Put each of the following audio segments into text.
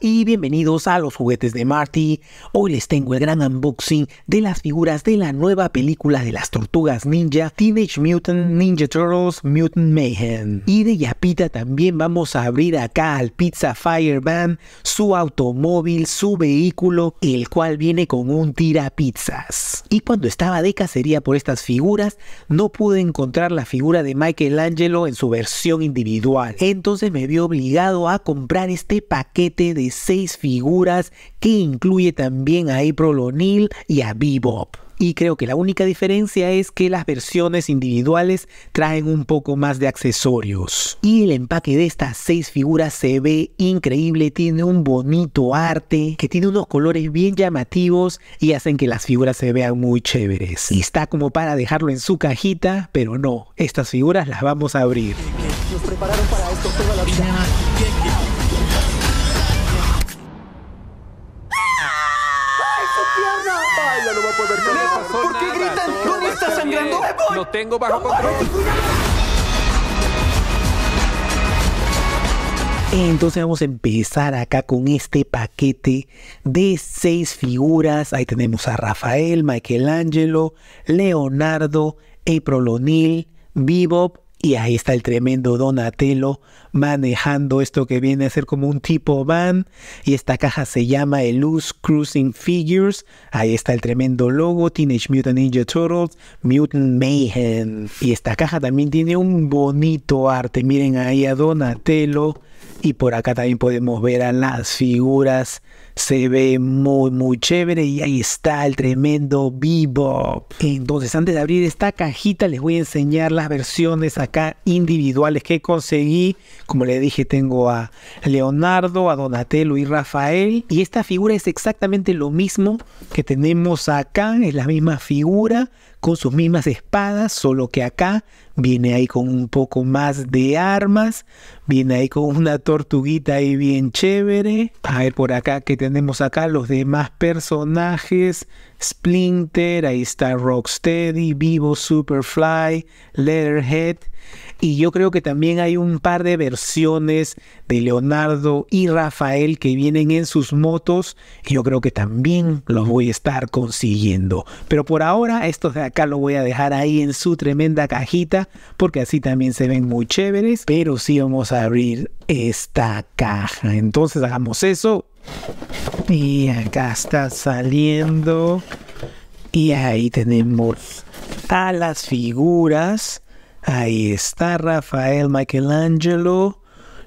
y bienvenidos a los juguetes de Marty. Hoy les tengo el gran unboxing de las figuras de la nueva película de las tortugas ninja Teenage Mutant Ninja Turtles Mutant Mayhem. Y de Yapita también vamos a abrir acá al Pizza Fire Van su automóvil, su vehículo, el cual viene con un tirapizzas Y cuando estaba de cacería por estas figuras, no pude encontrar la figura de Michelangelo en su versión individual. Entonces me vi obligado a comprar este paquete de seis figuras que incluye también a April O'Neil y a Bebop. Y creo que la única diferencia es que las versiones individuales traen un poco más de accesorios. Y el empaque de estas seis figuras se ve increíble, tiene un bonito arte, que tiene unos colores bien llamativos y hacen que las figuras se vean muy chéveres. Y está como para dejarlo en su cajita, pero no, estas figuras las vamos a abrir. tengo Entonces vamos a empezar acá con este paquete de seis figuras. Ahí tenemos a Rafael, Michelangelo, Leonardo, April O'Neill, Bebop, y ahí está el tremendo Donatello manejando esto que viene a ser como un tipo van. Y esta caja se llama el Loose Cruising Figures. Ahí está el tremendo logo Teenage Mutant Ninja Turtles, Mutant Mayhem. Y esta caja también tiene un bonito arte. Miren ahí a Donatello y por acá también podemos ver a las figuras. Se ve muy, muy chévere. Y ahí está el tremendo Bebop. Entonces, antes de abrir esta cajita, les voy a enseñar las versiones acá individuales que conseguí. Como les dije, tengo a Leonardo, a Donatello y Rafael. Y esta figura es exactamente lo mismo que tenemos acá. Es la misma figura con sus mismas espadas, solo que acá viene ahí con un poco más de armas, viene ahí con una tortuguita ahí bien chévere. A ver por acá que tenemos acá los demás personajes, Splinter, ahí está Rocksteady, Vivo, Superfly, Leatherhead y yo creo que también hay un par de versiones de Leonardo y Rafael que vienen en sus motos. Y yo creo que también los voy a estar consiguiendo. Pero por ahora, estos de acá los voy a dejar ahí en su tremenda cajita. Porque así también se ven muy chéveres. Pero sí vamos a abrir esta caja. Entonces hagamos eso. Y acá está saliendo. Y ahí tenemos a las figuras Ahí está Rafael, Michelangelo,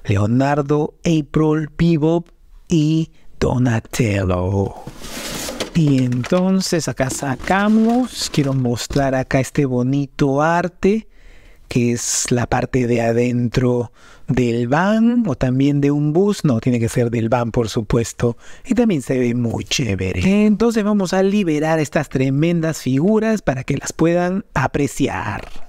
Leonardo, April, Bebop y Donatello. Y entonces acá sacamos, quiero mostrar acá este bonito arte que es la parte de adentro del van o también de un bus, no, tiene que ser del van por supuesto, y también se ve muy chévere. Entonces vamos a liberar estas tremendas figuras para que las puedan apreciar.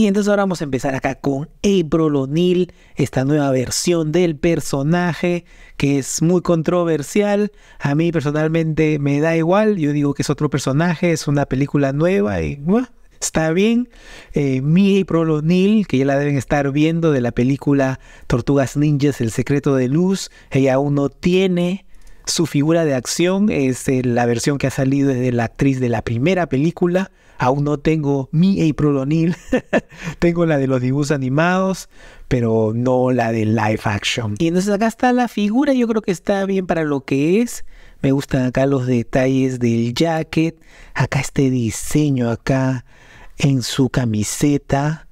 Y entonces ahora vamos a empezar acá con April O'Neil, esta nueva versión del personaje que es muy controversial. A mí personalmente me da igual, yo digo que es otro personaje, es una película nueva y está bien. Eh, mi April O'Neil, que ya la deben estar viendo de la película Tortugas Ninjas, El Secreto de Luz, ella aún no tiene su figura de acción, es eh, la versión que ha salido desde la actriz de la primera película Aún no tengo mi O'Neil, tengo la de los dibujos animados, pero no la de live action. Y entonces acá está la figura, yo creo que está bien para lo que es. Me gustan acá los detalles del jacket, acá este diseño acá en su camiseta.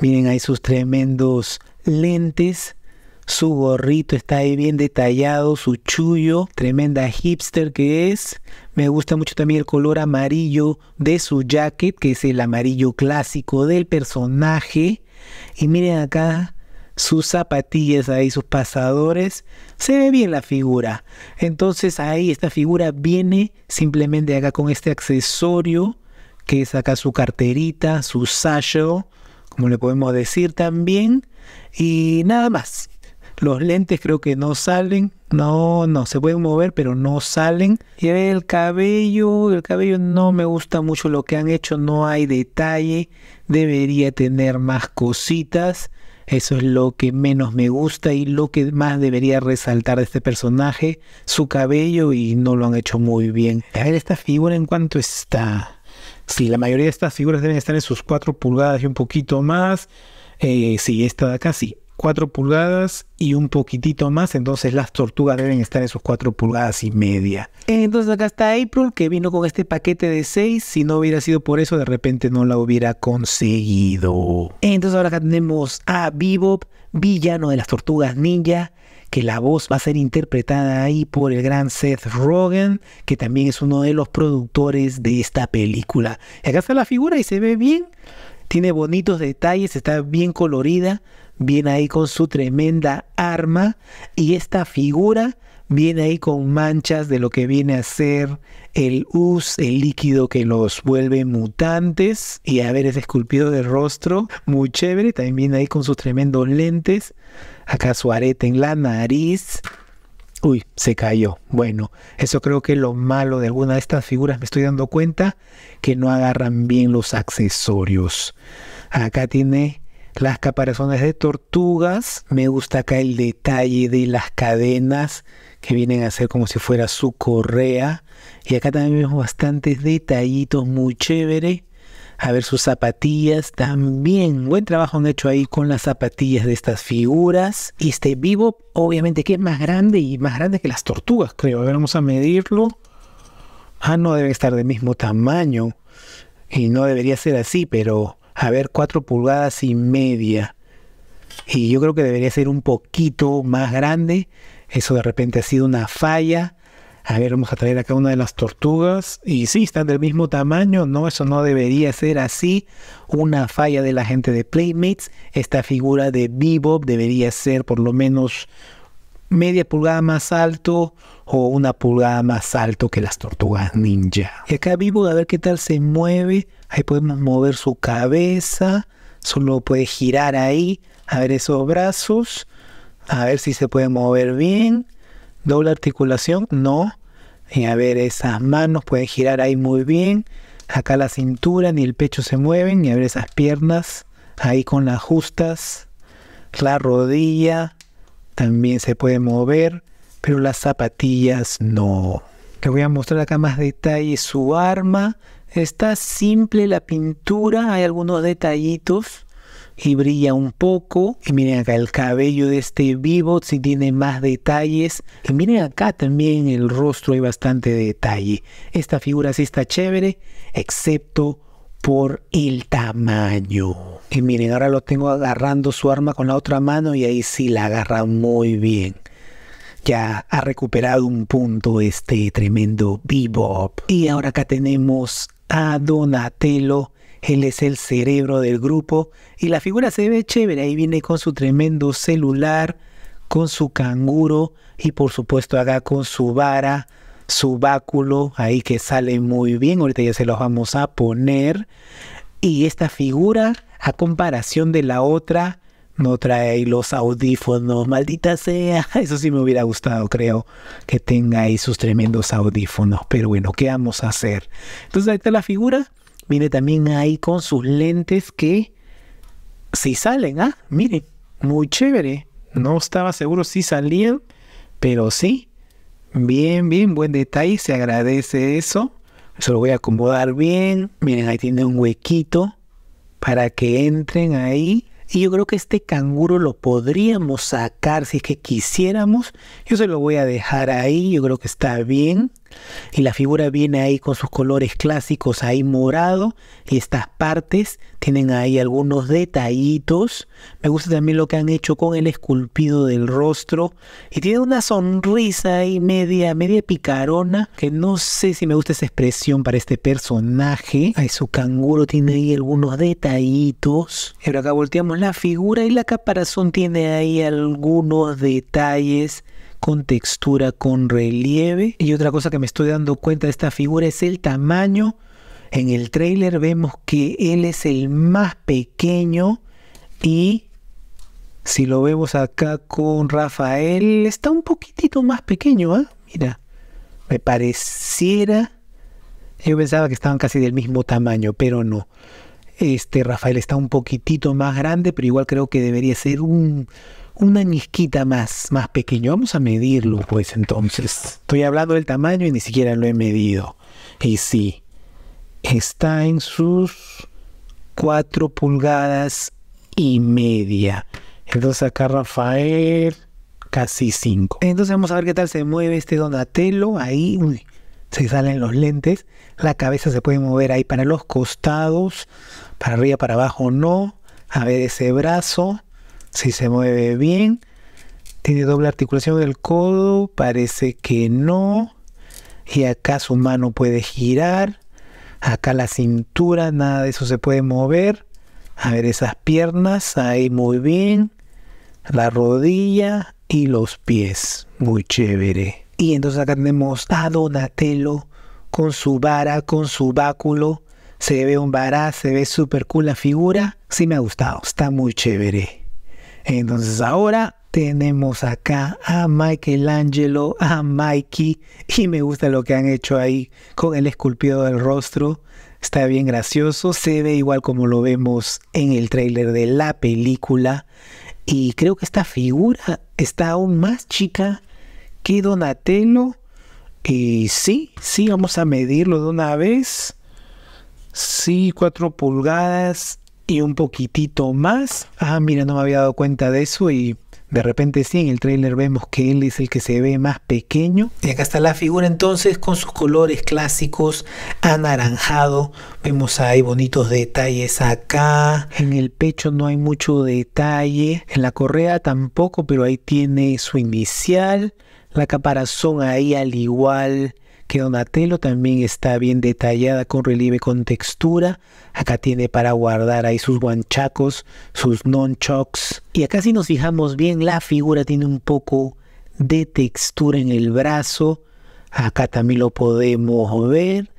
Miren ahí sus tremendos lentes su gorrito está ahí bien detallado, su chullo, tremenda hipster que es. Me gusta mucho también el color amarillo de su jacket, que es el amarillo clásico del personaje. Y miren acá sus zapatillas ahí, sus pasadores. Se ve bien la figura. Entonces ahí esta figura viene simplemente acá con este accesorio, que es acá su carterita, su sasho, como le podemos decir también. Y nada más. Los lentes creo que no salen. No, no, se pueden mover, pero no salen. Y el cabello, el cabello no me gusta mucho lo que han hecho, no hay detalle. Debería tener más cositas. Eso es lo que menos me gusta y lo que más debería resaltar de este personaje, su cabello y no lo han hecho muy bien. A ver esta figura en cuanto está. Sí, la mayoría de estas figuras deben estar en sus 4 pulgadas y un poquito más. Eh, sí, esta de acá sí, 4 pulgadas y un poquitito más, entonces las tortugas deben estar en sus 4 pulgadas y media. Entonces acá está April que vino con este paquete de 6, si no hubiera sido por eso de repente no la hubiera conseguido. Entonces ahora acá tenemos a Bebop, villano de las tortugas ninja, que la voz va a ser interpretada ahí por el gran Seth Rogen, que también es uno de los productores de esta película. Acá está la figura y se ve bien, tiene bonitos detalles, está bien colorida viene ahí con su tremenda arma y esta figura viene ahí con manchas de lo que viene a ser el us, el líquido que los vuelve mutantes y a ver ese esculpido de rostro, muy chévere, también viene ahí con sus tremendos lentes, acá su arete en la nariz. Uy, se cayó. Bueno, eso creo que es lo malo de alguna de estas figuras. Me estoy dando cuenta que no agarran bien los accesorios. Acá tiene las caparazones de tortugas. Me gusta acá el detalle de las cadenas que vienen a ser como si fuera su correa. Y acá también vemos bastantes detallitos muy chévere. A ver sus zapatillas también. Buen trabajo han hecho ahí con las zapatillas de estas figuras. Y este vivo, obviamente, que es más grande y más grande que las tortugas, creo. A ver, vamos a medirlo. Ah, no deben estar del mismo tamaño. Y no debería ser así, pero a ver 4 pulgadas y media. Y yo creo que debería ser un poquito más grande. Eso de repente ha sido una falla. A ver, vamos a traer acá una de las tortugas. Y sí, están del mismo tamaño. No, eso no debería ser así. Una falla de la gente de Playmates. Esta figura de Bebop debería ser por lo menos media pulgada más alto o una pulgada más alto que las tortugas ninja. Y acá vivo a ver qué tal se mueve. Ahí podemos mover su cabeza. Solo puede girar ahí. A ver esos brazos. A ver si se puede mover bien. Doble articulación. No. Y a ver esas manos. Pueden girar ahí muy bien. Acá la cintura ni el pecho se mueven. Y a ver esas piernas. Ahí con las justas. La rodilla también se puede mover, pero las zapatillas no. Te voy a mostrar acá más detalle Su arma está simple la pintura, hay algunos detallitos y brilla un poco. Y miren acá el cabello de este vivo si tiene más detalles. Y miren acá también el rostro hay bastante detalle. Esta figura sí está chévere, excepto por el tamaño. Y miren, ahora lo tengo agarrando su arma con la otra mano y ahí sí la agarra muy bien. Ya ha recuperado un punto este tremendo Bebop. Y ahora acá tenemos a Donatello. Él es el cerebro del grupo y la figura se ve chévere. Ahí viene con su tremendo celular, con su canguro y por supuesto acá con su vara su báculo ahí que sale muy bien. Ahorita ya se los vamos a poner. Y esta figura, a comparación de la otra, no trae los audífonos. Maldita sea. Eso sí me hubiera gustado, creo, que tenga ahí sus tremendos audífonos. Pero bueno, ¿qué vamos a hacer? Entonces ahí está la figura. Viene también ahí con sus lentes que sí salen, ah, miren, muy chévere. No estaba seguro si salían, pero sí, Bien, bien, buen detalle, se agradece eso. Se lo voy a acomodar bien. Miren, ahí tiene un huequito para que entren ahí. Y yo creo que este canguro lo podríamos sacar si es que quisiéramos. Yo se lo voy a dejar ahí, yo creo que está bien. Y la figura viene ahí con sus colores clásicos, ahí morado, y estas partes tienen ahí algunos detallitos. Me gusta también lo que han hecho con el esculpido del rostro. Y tiene una sonrisa ahí media, media picarona, que no sé si me gusta esa expresión para este personaje. Ahí su canguro tiene ahí algunos detallitos. Pero acá volteamos la figura y la caparazón tiene ahí algunos detalles con textura, con relieve. Y otra cosa que me estoy dando cuenta de esta figura es el tamaño. En el trailer vemos que él es el más pequeño y si lo vemos acá con Rafael, está un poquitito más pequeño, ¿ah? Mira, me pareciera... Yo pensaba que estaban casi del mismo tamaño, pero no. Este Rafael está un poquitito más grande, pero igual creo que debería ser un, una nisquita más, más pequeño. Vamos a medirlo, pues entonces. Estoy hablando del tamaño y ni siquiera lo he medido. Y sí, está en sus 4 pulgadas y media. Entonces acá Rafael, casi 5. Entonces vamos a ver qué tal se mueve este Donatello. Ahí, uy, se salen los lentes. La cabeza se puede mover ahí para los costados, para arriba, para abajo, no. A ver ese brazo. Si se mueve bien. Tiene doble articulación del codo. Parece que no. Y acá su mano puede girar. Acá la cintura, nada de eso se puede mover. A ver esas piernas, ahí muy bien. La rodilla y los pies. Muy chévere. Y entonces acá tenemos a Donatello con su vara, con su báculo. Se ve un vara se ve súper cool la figura. Si me ha gustado, está muy chévere. Entonces ahora tenemos acá a Michelangelo, a Mikey, y me gusta lo que han hecho ahí con el esculpido del rostro. Está bien gracioso, se ve igual como lo vemos en el tráiler de la película. Y creo que esta figura está aún más chica que Donatello. Y sí, sí, vamos a medirlo de una vez. Sí, cuatro pulgadas y un poquitito más. Ah, mira, no me había dado cuenta de eso y de repente sí, en el trailer vemos que él es el que se ve más pequeño. Y acá está la figura entonces con sus colores clásicos, anaranjado. Vemos ahí bonitos detalles acá. En el pecho no hay mucho detalle. En la correa tampoco, pero ahí tiene su inicial. La caparazón ahí al igual que Donatello también está bien detallada con relieve con textura. Acá tiene para guardar ahí sus guanchacos, sus non-chocks. Y acá si nos fijamos bien, la figura tiene un poco de textura en el brazo. Acá también lo podemos ver.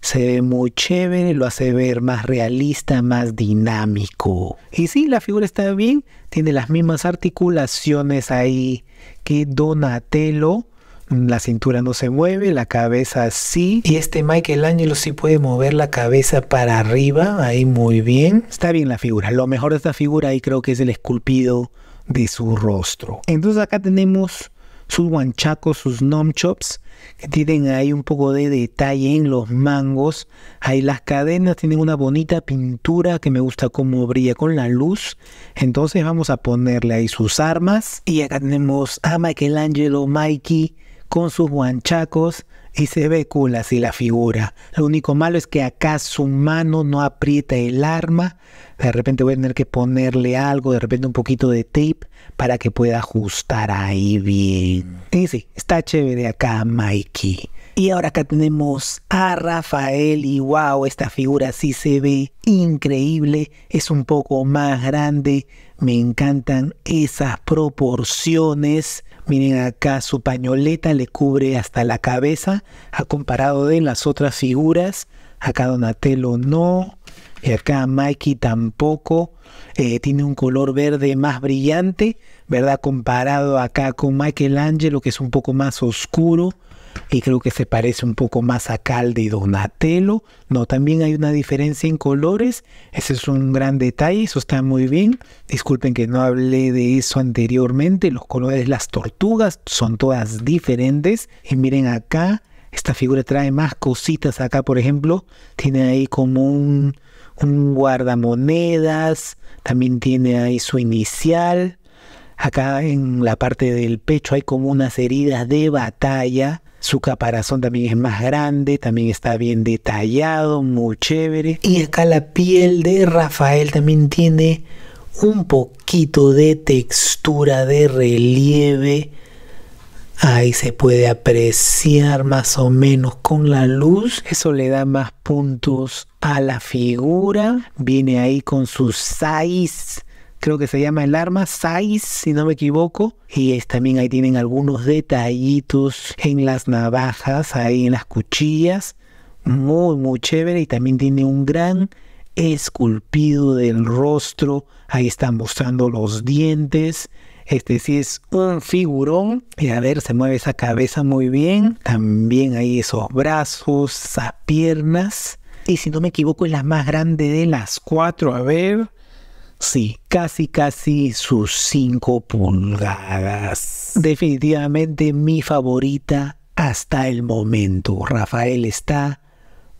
Se ve muy chévere, lo hace ver más realista, más dinámico. Y sí, la figura está bien, tiene las mismas articulaciones ahí que Donatello la cintura no se mueve, la cabeza sí. Y este Michelangelo sí puede mover la cabeza para arriba, ahí muy bien. Está bien la figura. Lo mejor de esta figura ahí creo que es el esculpido de su rostro. Entonces acá tenemos sus guanchacos, sus chops, que tienen ahí un poco de detalle en los mangos. Ahí las cadenas tienen una bonita pintura que me gusta cómo brilla con la luz. Entonces vamos a ponerle ahí sus armas. Y acá tenemos a Michelangelo, Mikey, con sus guanchacos y se ve cool así la figura. Lo único malo es que acá su mano no aprieta el arma. De repente voy a tener que ponerle algo, de repente un poquito de tape para que pueda ajustar ahí bien. Y sí, está chévere acá Mikey. Y ahora acá tenemos a Rafael y wow, esta figura sí se ve increíble, es un poco más grande, me encantan esas proporciones Miren acá, su pañoleta le cubre hasta la cabeza, comparado de las otras figuras. Acá Donatello no, y acá Mikey tampoco. Eh, tiene un color verde más brillante, ¿verdad? Comparado acá con Michelangelo, que es un poco más oscuro y creo que se parece un poco más a Calde y Donatello. No, también hay una diferencia en colores. Ese es un gran detalle, eso está muy bien. Disculpen que no hablé de eso anteriormente. Los colores de las tortugas son todas diferentes. Y miren acá, esta figura trae más cositas acá, por ejemplo. Tiene ahí como un, un guardamonedas. También tiene ahí su inicial. Acá en la parte del pecho hay como unas heridas de batalla su caparazón también es más grande, también está bien detallado, muy chévere. Y acá la piel de Rafael también tiene un poquito de textura, de relieve. Ahí se puede apreciar más o menos con la luz. Eso le da más puntos a la figura. Viene ahí con sus size creo que se llama el arma Size, si no me equivoco. Y es, también ahí tienen algunos detallitos en las navajas, ahí en las cuchillas. Muy, muy chévere. Y también tiene un gran esculpido del rostro. Ahí están mostrando los dientes. Este sí es un figurón. Y a ver, se mueve esa cabeza muy bien. También ahí esos brazos, esas piernas. Y si no me equivoco, es la más grande de las cuatro. A ver. Sí, casi, casi sus 5 pulgadas. Definitivamente mi favorita hasta el momento. Rafael está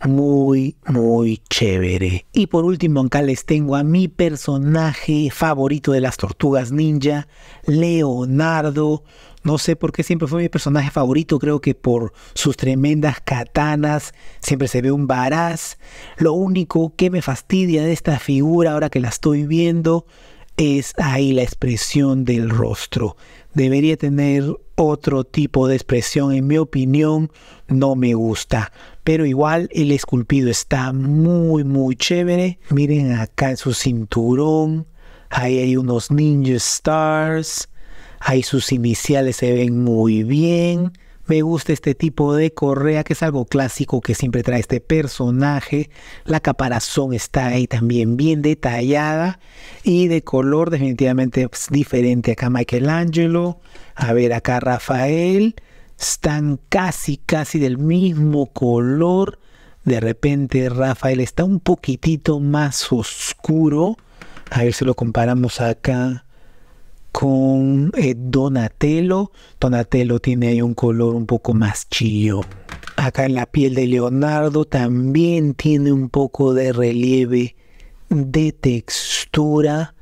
muy, muy chévere. Y por último, acá les tengo a mi personaje favorito de las tortugas ninja, Leonardo, no sé por qué siempre fue mi personaje favorito, creo que por sus tremendas katanas, siempre se ve un varaz. Lo único que me fastidia de esta figura ahora que la estoy viendo es ahí la expresión del rostro. Debería tener otro tipo de expresión, en mi opinión, no me gusta. Pero igual el esculpido está muy, muy chévere. Miren acá en su cinturón, ahí hay unos Ninja Stars. Ahí sus iniciales se ven muy bien. Me gusta este tipo de correa que es algo clásico que siempre trae este personaje. La caparazón está ahí también bien detallada y de color definitivamente diferente. Acá Michelangelo, a ver acá Rafael. Están casi, casi del mismo color. De repente Rafael está un poquitito más oscuro. A ver si lo comparamos acá con eh, Donatello. Donatello tiene ahí un color un poco más chillo. Acá en la piel de Leonardo también tiene un poco de relieve, de textura.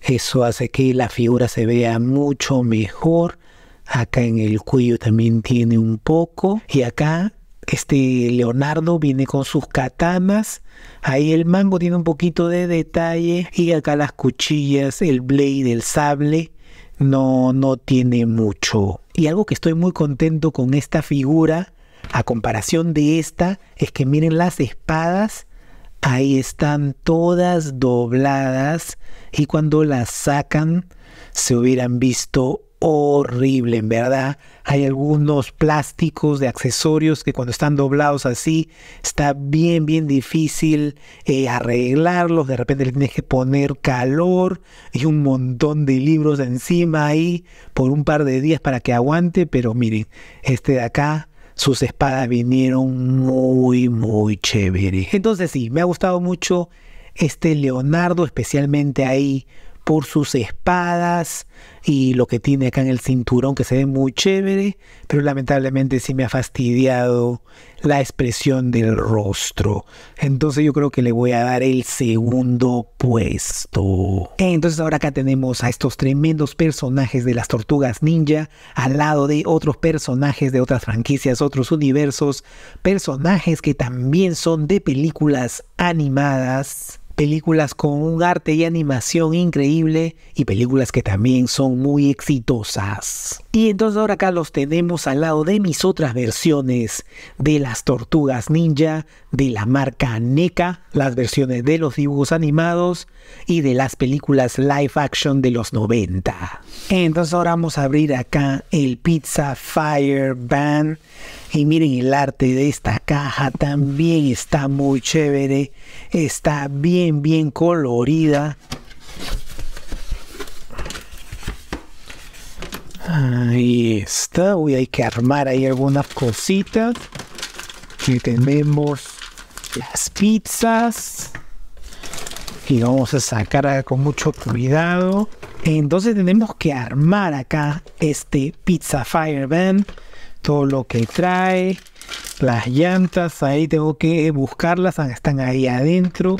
Eso hace que la figura se vea mucho mejor. Acá en el cuello también tiene un poco. Y acá este Leonardo viene con sus katanas. Ahí el mango tiene un poquito de detalle. Y acá las cuchillas, el blade, el sable. No, no tiene mucho. Y algo que estoy muy contento con esta figura, a comparación de esta, es que miren las espadas. Ahí están todas dobladas. Y cuando las sacan, se hubieran visto horrible, en verdad. Hay algunos plásticos de accesorios que cuando están doblados así, está bien, bien difícil eh, arreglarlos. De repente le tienes que poner calor y un montón de libros encima ahí por un par de días para que aguante. Pero miren, este de acá, sus espadas vinieron muy, muy chévere. Entonces sí, me ha gustado mucho este Leonardo, especialmente ahí por sus espadas y lo que tiene acá en el cinturón que se ve muy chévere, pero lamentablemente sí me ha fastidiado la expresión del rostro. Entonces yo creo que le voy a dar el segundo puesto. Entonces ahora acá tenemos a estos tremendos personajes de las tortugas ninja al lado de otros personajes de otras franquicias, otros universos, personajes que también son de películas animadas películas con un arte y animación increíble y películas que también son muy exitosas. Y entonces ahora acá los tenemos al lado de mis otras versiones de las tortugas ninja, de la marca NECA, las versiones de los dibujos animados y de las películas live action de los 90. Entonces ahora vamos a abrir acá el Pizza Fire Band y miren, el arte de esta caja también está muy chévere. Está bien, bien colorida. Ahí está. Uy, hay que armar ahí algunas cositas. Aquí tenemos las pizzas. Y vamos a sacar con mucho cuidado. Entonces tenemos que armar acá este Pizza Fire Band todo lo que trae, las llantas, ahí tengo que buscarlas, ah, están ahí adentro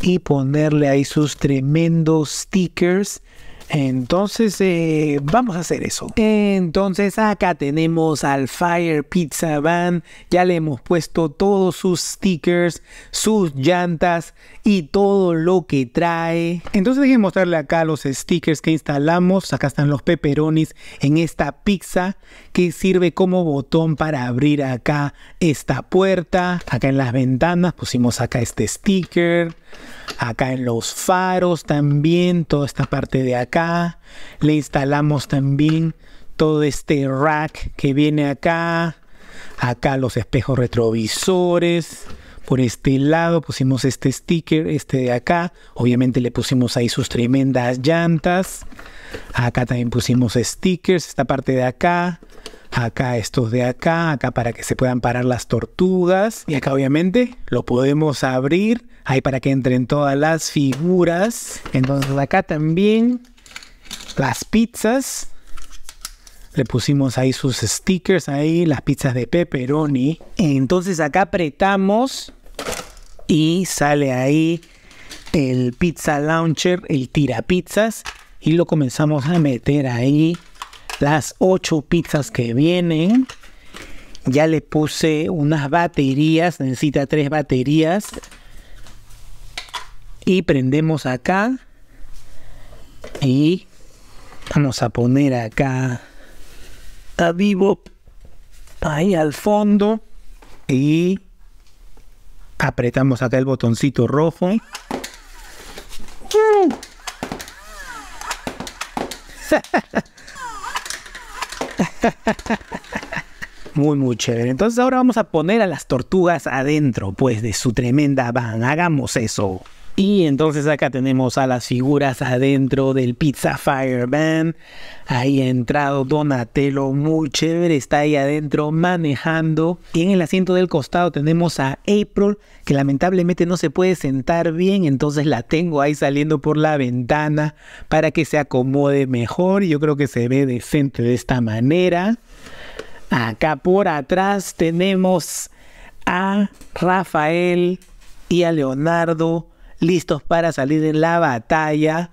y ponerle ahí sus tremendos stickers entonces, eh, vamos a hacer eso. Entonces, acá tenemos al Fire Pizza Van. Ya le hemos puesto todos sus stickers, sus llantas y todo lo que trae. Entonces, déjenme mostrarle acá los stickers que instalamos. Acá están los peperonis en esta pizza que sirve como botón para abrir acá esta puerta. Acá en las ventanas pusimos acá este sticker. Acá en los faros también, toda esta parte de acá. Le instalamos también todo este rack que viene acá. Acá los espejos retrovisores. Por este lado pusimos este sticker, este de acá. Obviamente le pusimos ahí sus tremendas llantas. Acá también pusimos stickers, esta parte de acá acá estos de acá, acá para que se puedan parar las tortugas. Y acá obviamente lo podemos abrir, ahí para que entren todas las figuras. Entonces acá también las pizzas. Le pusimos ahí sus stickers ahí, las pizzas de pepperoni. Entonces acá apretamos y sale ahí el pizza launcher, el tira pizzas y lo comenzamos a meter ahí las ocho pizzas que vienen. Ya le puse unas baterías, necesita tres baterías. Y prendemos acá. Y vamos a poner acá a vivo ahí al fondo. Y apretamos acá el botoncito rojo. Muy, muy chévere. Entonces ahora vamos a poner a las tortugas adentro, pues, de su tremenda van. Hagamos eso. Y entonces acá tenemos a las figuras adentro del Pizza Fire Band. Ahí ha entrado Donatello, muy chévere, está ahí adentro manejando. Y en el asiento del costado tenemos a April, que lamentablemente no se puede sentar bien, entonces la tengo ahí saliendo por la ventana para que se acomode mejor. Yo creo que se ve decente de esta manera. Acá por atrás tenemos a Rafael y a Leonardo listos para salir en la batalla.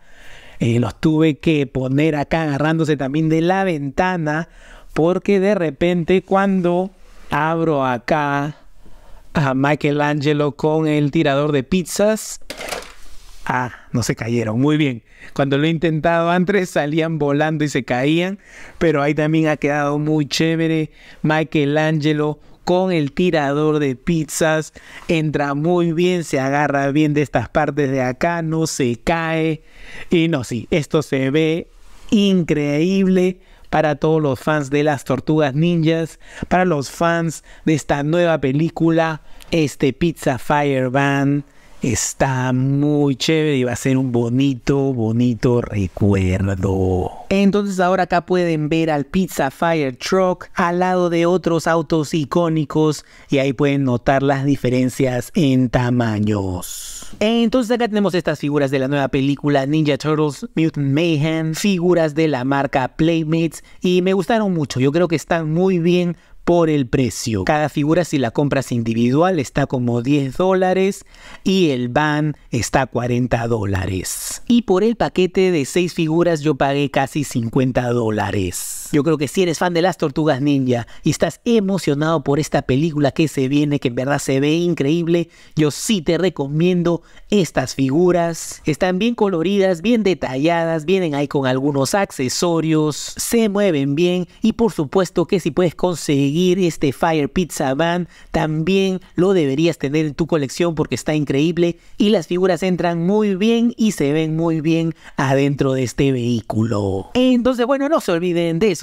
Eh, los tuve que poner acá agarrándose también de la ventana porque de repente cuando abro acá a Michelangelo con el tirador de pizzas, ah, no se cayeron, muy bien. Cuando lo he intentado antes salían volando y se caían, pero ahí también ha quedado muy chévere Michelangelo con el tirador de pizzas. Entra muy bien, se agarra bien de estas partes de acá, no se cae. Y no, sí, esto se ve increíble para todos los fans de las tortugas ninjas, para los fans de esta nueva película, este Pizza Fire Band Está muy chévere y va a ser un bonito, bonito recuerdo. Entonces ahora acá pueden ver al Pizza Fire Truck al lado de otros autos icónicos y ahí pueden notar las diferencias en tamaños. Entonces acá tenemos estas figuras de la nueva película Ninja Turtles Mutant Mayhem, figuras de la marca Playmates y me gustaron mucho, yo creo que están muy bien por el precio. Cada figura si la compras individual está como 10 dólares y el van está 40 dólares. Y por el paquete de 6 figuras yo pagué casi 50 dólares. Yo creo que si eres fan de las tortugas ninja y estás emocionado por esta película que se viene, que en verdad se ve increíble, yo sí te recomiendo estas figuras. Están bien coloridas, bien detalladas, vienen ahí con algunos accesorios, se mueven bien y por supuesto que si puedes conseguir este Fire Pizza Van, también lo deberías tener en tu colección porque está increíble y las figuras entran muy bien y se ven muy bien adentro de este vehículo. Entonces, bueno, no se olviden de eso